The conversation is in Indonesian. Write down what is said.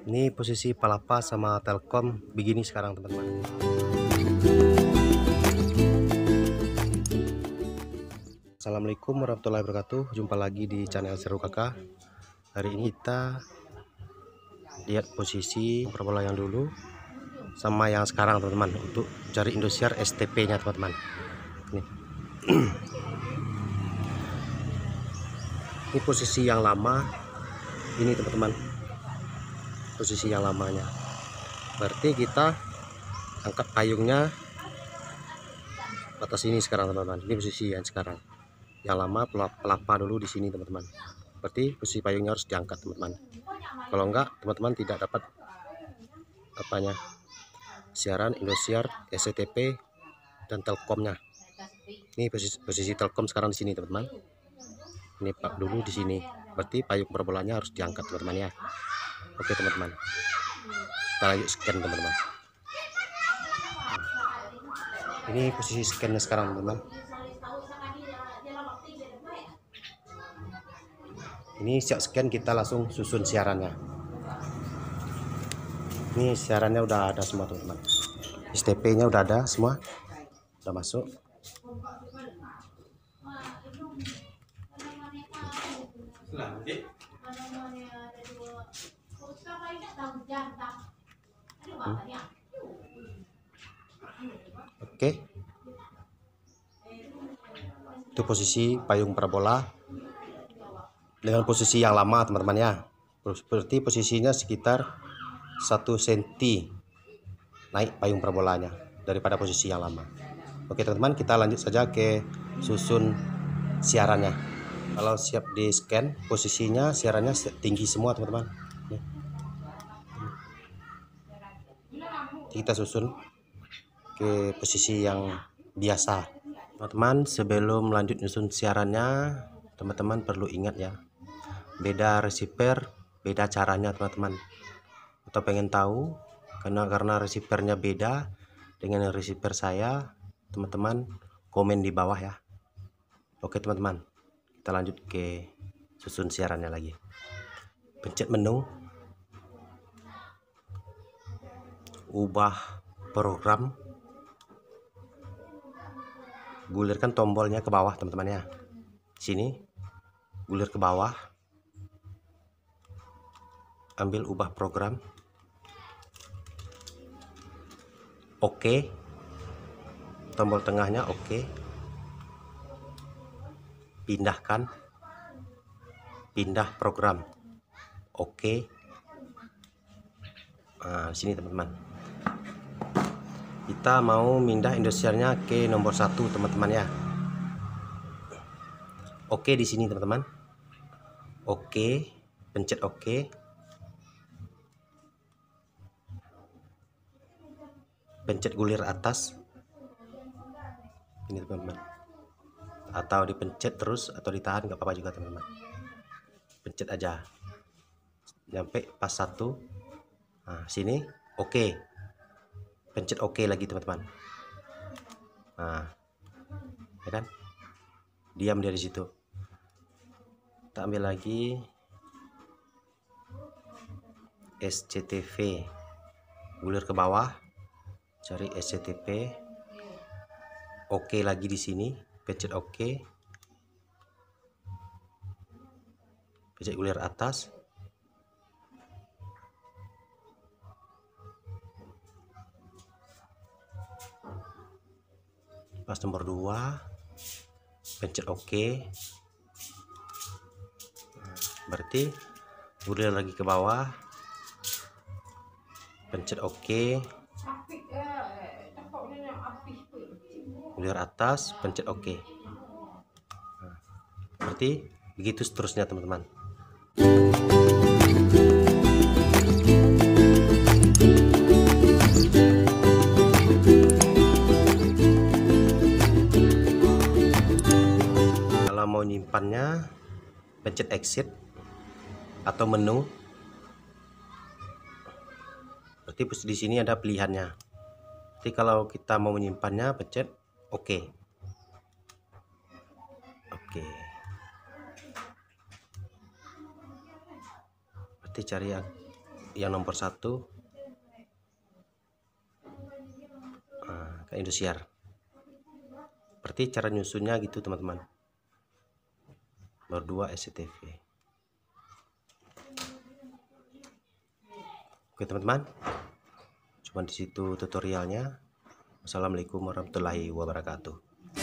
Ini posisi Palapa sama Telkom begini sekarang teman-teman. Assalamualaikum warahmatullahi wabarakatuh. Jumpa lagi di channel Seru Kakak. Hari ini kita lihat posisi perbola yang dulu sama yang sekarang teman-teman untuk cari Indosiar STP-nya teman-teman. Nih. ini posisi yang lama ini teman-teman posisi yang lamanya berarti kita angkat payungnya batas ini sekarang teman-teman ini posisi yang sekarang yang lama pelapa dulu di sini teman-teman berarti posisi payungnya harus diangkat teman-teman kalau enggak teman-teman tidak dapat apanya siaran Indosiar SCTP dan Telkomnya ini posisi, posisi Telkom sekarang di sini teman-teman ini pak dulu di sini berarti payung perbolanya harus diangkat teman-teman ya oke teman-teman kita lanjut scan teman-teman ini posisi scannya sekarang teman-teman ini siap scan kita langsung susun siarannya ini siarannya udah ada semua teman-teman STP nya udah ada semua udah masuk Selanjutnya Oke. Itu posisi payung parabola dengan posisi yang lama teman-teman ya. Seperti posisinya sekitar 1 cm naik payung parabolanya daripada posisi yang lama. Oke teman-teman kita lanjut saja ke susun siarannya. Kalau siap di scan posisinya siarannya tinggi semua teman-teman. kita susun ke posisi yang biasa teman-teman sebelum lanjut susun siarannya teman-teman perlu ingat ya beda receiver beda caranya teman-teman atau pengen tahu karena karena receivernya beda dengan receiver saya teman-teman komen di bawah ya oke teman-teman kita lanjut ke susun siarannya lagi pencet menu ubah program gulirkan tombolnya ke bawah teman-teman ya sini gulir ke bawah ambil ubah program oke tombol tengahnya oke pindahkan pindah program oke nah, sini teman-teman kita mau mindah industrialnya ke nomor satu teman-teman ya oke di sini teman-teman oke pencet oke pencet gulir atas ini teman-teman atau dipencet terus atau ditahan nggak apa-apa juga teman-teman pencet aja sampai pas satu nah, sini oke okay pencet oke OK lagi teman-teman nah ya kan diam dari situ kita ambil lagi SCTV gulir ke bawah cari SCTV oke lagi di sini pencet oke pencet gulir atas pas nomor 2 pencet ok nah, berarti kemudian lagi ke bawah pencet ok kemudian atas pencet ok nah, berarti begitu seterusnya teman-teman depannya pencet exit atau menu berarti di sini ada pilihannya jadi kalau kita mau menyimpannya pencet oke okay. oke okay. berarti cari yang, yang nomor satu nah, ke industriar berarti cara nyusunnya gitu teman-teman berdua SCTV. Oke teman-teman. Cuman disitu tutorialnya. Wassalamualaikum warahmatullahi wabarakatuh.